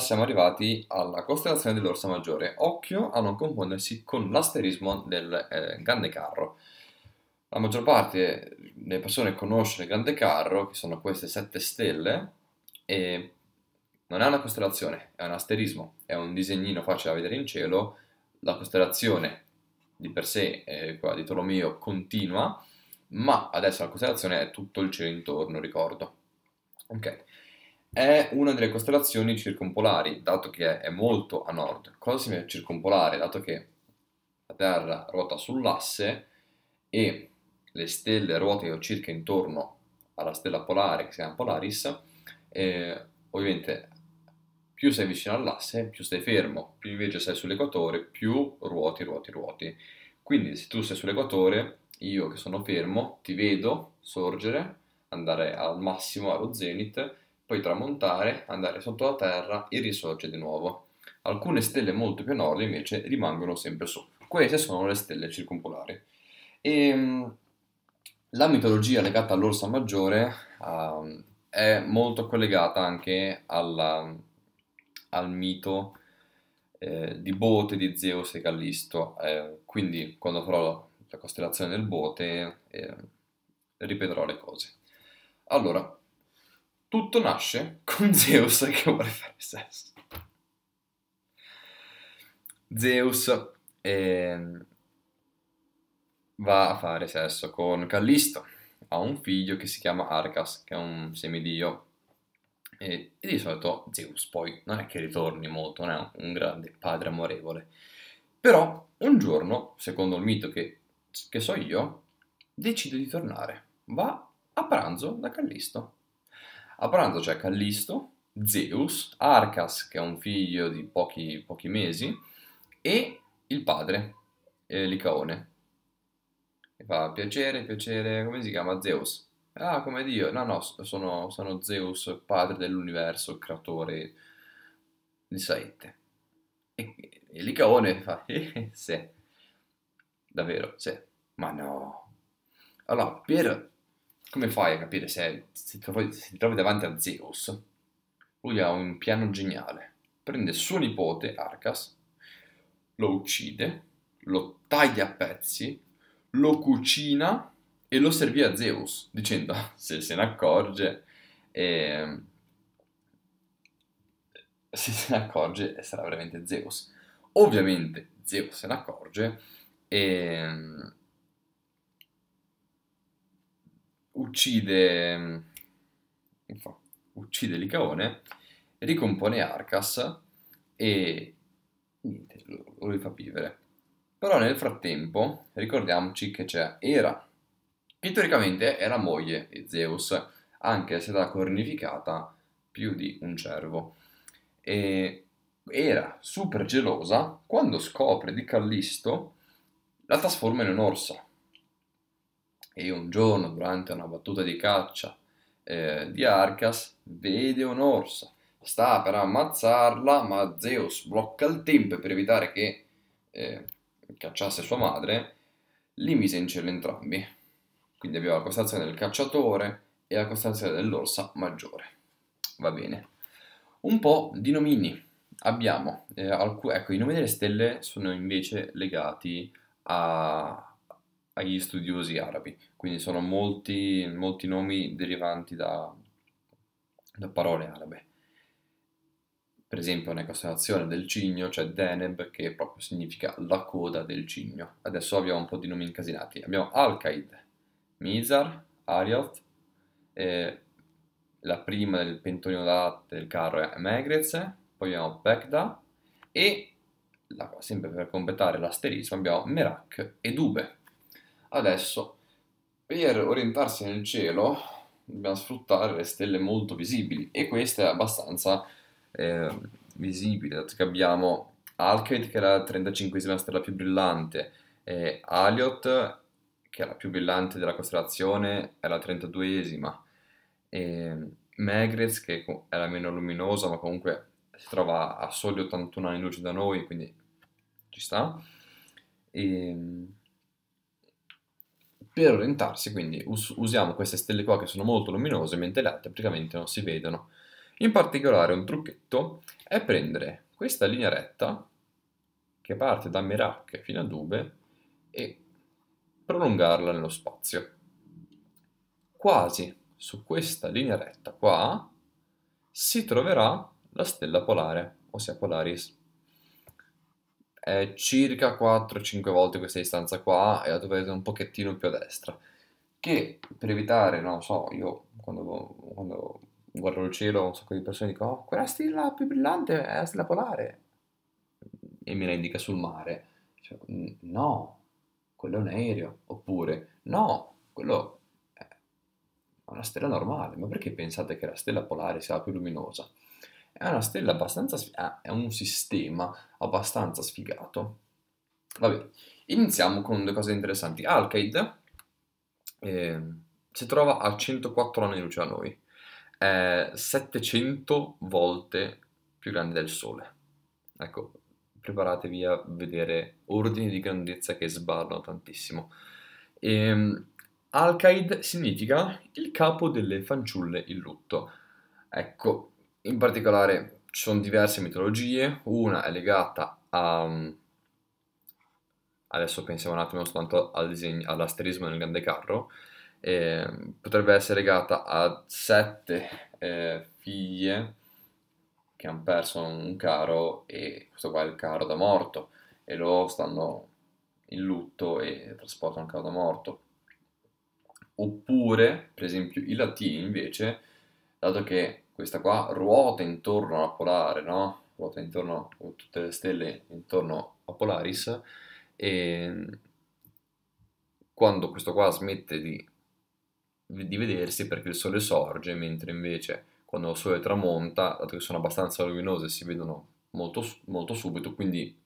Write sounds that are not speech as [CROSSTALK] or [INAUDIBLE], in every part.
siamo arrivati alla costellazione dell'Orsa Maggiore. Occhio a non confondersi con l'asterismo del eh, Grande Carro. La maggior parte delle persone conosce il Grande Carro, che sono queste sette stelle, e non è una costellazione, è un asterismo, è un disegnino facile da vedere in cielo. La costellazione di per sé è quella di Tolomeo continua, ma adesso la costellazione è tutto il cielo intorno, ricordo. Ok. È una delle costellazioni circumpolari, dato che è molto a nord. Cosa significa circumpolare? Dato che la Terra ruota sull'asse e le stelle ruotano circa intorno alla stella polare che si chiama Polaris, eh, ovviamente più sei vicino all'asse, più stai fermo, più invece sei sull'equatore, più ruoti, ruoti, ruoti. Quindi se tu sei sull'equatore, io che sono fermo, ti vedo sorgere, andare al massimo, allo zenith, poi tramontare, andare sotto la terra e risorge di nuovo. Alcune stelle molto più a nord invece rimangono sempre su. Queste sono le stelle circumpolari. E, ehm, la mitologia legata all'orsa maggiore uh, è molto collegata anche alla, al mito eh, di Bote, di Zeus e Callisto. Eh, quindi quando farò la costellazione del Bote eh, ripeterò le cose. Allora, tutto nasce con [LAUGHS] Zeus che vuole fare sesso. Zeus eh, va a fare sesso con Callisto, ha un figlio che si chiama Arcas, che è un semidio, e, e di solito Zeus poi non è che ritorni molto, non è un grande padre amorevole. Però un giorno, secondo il mito che, che so io, decide di tornare, va a pranzo da Callisto a pranzo c'è cioè Callisto, Zeus, Arcas, che è un figlio di pochi, pochi mesi, e il padre, eh, Licaone. E fa piacere, piacere, come si chiama? Zeus. Ah, come Dio. No, no, sono, sono Zeus, padre dell'universo, creatore di Saette. E, e Licaone fa, [LAUGHS] eh, eh sì. Davvero, sì. Ma no. Allora, per come fai a capire se, se, trovi, se ti trovi davanti a Zeus? Lui ha un piano geniale. Prende suo nipote, Arcas, lo uccide, lo taglia a pezzi, lo cucina e lo servì a Zeus, dicendo, [LAUGHS] se se ne accorge, eh, se se ne accorge sarà veramente Zeus. Ovviamente Zeus se ne accorge e ehm, uccide, mm, uccide Licaone, ricompone Arcas e niente, lo, lo rifà vivere. Però nel frattempo ricordiamoci che c'è Era, che teoricamente era moglie di Zeus, anche se l'ha cornificata più di un cervo. E era super gelosa quando scopre di Callisto la trasforma in un'orsa e un giorno, durante una battuta di caccia eh, di Arcas, vede un'orsa. Sta per ammazzarla, ma Zeus blocca il tempo per evitare che eh, cacciasse sua madre. Li mise in cielo entrambi. Quindi abbiamo la costanza del cacciatore e la costanza dell'orsa maggiore. Va bene. Un po' di nomini. Abbiamo, eh, alc- ecco, i nomi delle stelle sono invece legati a, agli studiosi arabi, quindi sono molti, molti nomi derivanti da, da parole arabe. Per esempio nella costellazione del cigno c'è cioè Deneb che proprio significa la coda del cigno. Adesso abbiamo un po' di nomi incasinati. Abbiamo Al-Qaid, Mizar, Arioth, eh, la prima del pentolino da, del carro è Megrez, poi abbiamo Bekda e la, sempre per completare l'asterismo abbiamo Merak e Dube. Adesso, per orientarsi nel cielo, dobbiamo sfruttare le stelle molto visibili e questa è abbastanza eh, visibile, dato che abbiamo Alcate che è la 35esima stella più brillante, eh, Aliot che è la più brillante della costellazione è la 32esima, e Megrez che è la meno luminosa ma comunque si trova a soli 81 anni luce da noi, quindi ci sta. E, ehm, per orientarsi quindi us usiamo queste stelle qua che sono molto luminose mentre le altre praticamente non si vedono. In particolare un trucchetto è prendere questa linea retta che parte da Merak fino a Dube e prolungarla nello spazio. Quasi su questa linea retta qua si troverà la stella polare, ossia Polaris è circa 4-5 volte questa distanza qua e la dovete un pochettino più a destra che per evitare, non so, io quando, quando guardo il cielo un sacco di persone dicono oh, quella stella più brillante è la stella polare e me la indica sul mare cioè, mm, no, quello è un aereo oppure no, quello è una stella normale ma perché pensate che la stella polare sia la più luminosa? È una stella abbastanza sfigata, ah, è un sistema abbastanza sfigato. Vabbè, iniziamo con due cose interessanti. Alcaid eh, si trova a 104 anni di luce da noi, è 700 volte più grande del Sole. Ecco, preparatevi a vedere ordini di grandezza che sbarrano tantissimo. E, ehm, Alcaid significa il capo delle fanciulle in lutto. Ecco, in particolare ci sono diverse mitologie, una è legata a... Mm, adesso pensiamo un attimo soltanto al disegno, all'asterismo del grande carro, eh, potrebbe essere legata a sette eh, figlie che hanno perso un caro e questo qua è il caro da morto e loro stanno in lutto e trasportano il caro da morto. Oppure, per esempio, i latini invece, dato che questa qua ruota intorno alla Polare, no? Ruota intorno a tutte le stelle intorno a Polaris e quando questo qua smette di, di vedersi perché il sole sorge, mentre invece quando il sole tramonta, dato che sono abbastanza luminose, si vedono molto, molto subito, quindi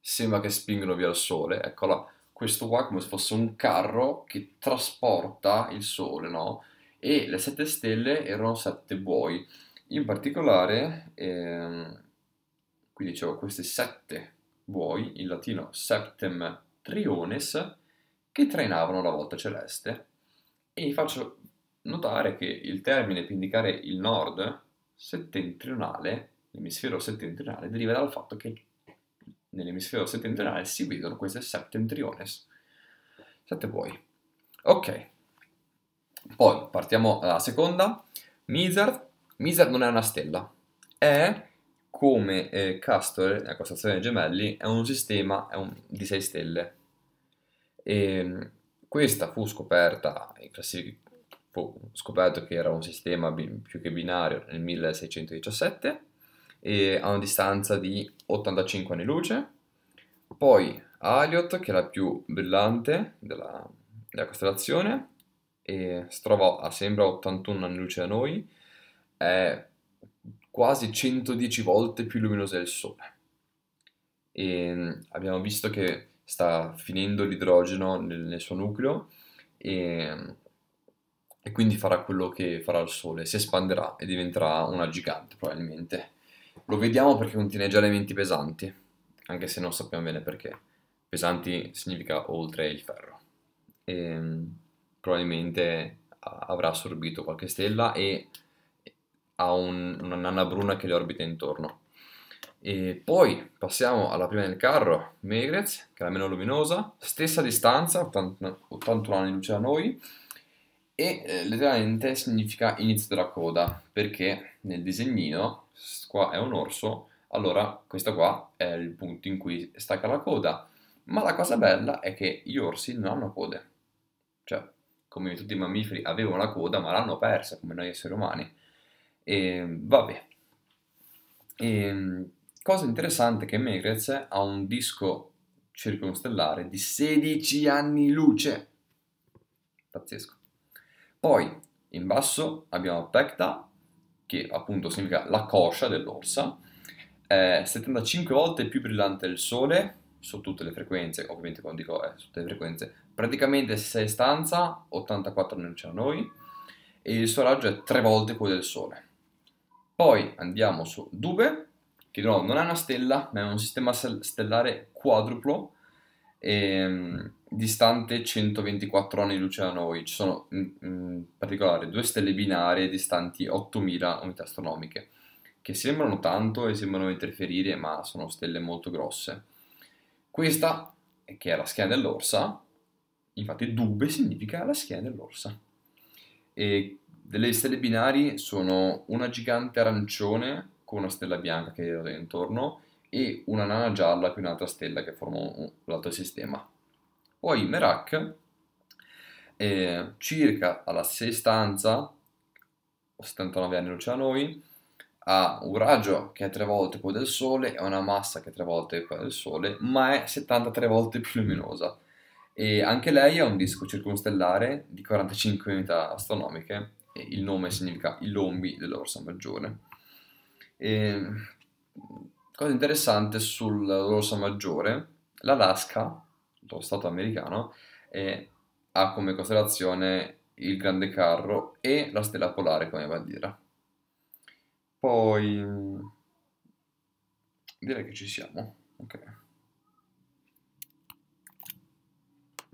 sembra che spingono via il sole. Eccola, questo qua è come se fosse un carro che trasporta il sole, no? e le sette stelle erano sette buoi. In particolare, ehm, qui dicevo queste sette buoi, in latino septem triones, che trainavano la volta celeste. E vi faccio notare che il termine per indicare il nord settentrionale, l'emisfero settentrionale, deriva dal fatto che nell'emisfero settentrionale si vedono queste septentriones, sette buoi. Ok, poi partiamo dalla seconda. Mizard. Mizard non è una stella. È come eh, Castor, la costruzione dei gemelli, è un sistema è un, di 6 stelle. E, ehm, questa fu scoperta, fu scoperto che era un sistema più che binario nel 1617 e a una distanza di 85 anni luce. Poi Aliot, che è la più brillante della, della costellazione, e si trova a Sembra 81 anni luce da noi, è quasi 110 volte più luminosa del Sole. E mm, abbiamo visto che sta finendo l'idrogeno nel, nel suo nucleo e, mm, e, quindi farà quello che farà il Sole, si espanderà e diventerà una gigante probabilmente. Lo vediamo perché contiene già elementi pesanti, anche se non sappiamo bene perché. Pesanti significa oltre il ferro. E, mm, probabilmente avrà assorbito qualche stella e ha un, una nanna bruna che le orbita intorno. E poi passiamo alla prima del carro, Megrez, che è la meno luminosa, stessa distanza, 80, 81 anni di luce da noi, e eh, letteralmente significa inizio della coda, perché nel disegnino, qua è un orso, allora questo qua è il punto in cui stacca la coda. Ma la cosa bella è che gli orsi non hanno code, cioè come tutti i mammiferi, avevano la coda, ma l'hanno persa come noi esseri umani. E vabbè. E, ehm, cosa interessante è che Megrez ha un disco circonstellare di 16 anni luce. Pazzesco. Poi in basso abbiamo Pecta, che appunto significa la coscia dell'orsa, è 75 volte più brillante del Sole, su tutte le frequenze, ovviamente quando dico eh, su tutte le frequenze, praticamente 6 stanza, 84 nel noi, e il suo raggio è tre volte quello del Sole. Poi andiamo su Dube, che di non è una stella, ma è un sistema stellare quadruplo, e, ehm, distante 124 anni di luce da noi. Ci sono mm, mm, in, particolare due stelle binarie distanti 8000 unità astronomiche, che sembrano tanto e sembrano interferire, ma sono stelle molto grosse. Questa, che è la schiena dell'orsa, Infatti Dube significa la schiena dell'orsa. E delle stelle binari sono una gigante arancione con una stella bianca che è intorno e una nana gialla più un'altra stella che forma l'altro sistema. Poi Merak, eh, circa alla sestanza, 79 anni luce da noi, ha un raggio che è tre volte quello del Sole e una massa che è tre volte quella del Sole, ma è 73 volte più luminosa e anche lei ha un disco circumstellare di 45 unità astronomiche, e il nome significa i lombi dell'orsa maggiore. E, cosa interessante sull'orsa maggiore, l'Alaska, lo stato americano, è, ha come costellazione il Grande Carro e la stella polare come bandiera. Poi direi che ci siamo. ok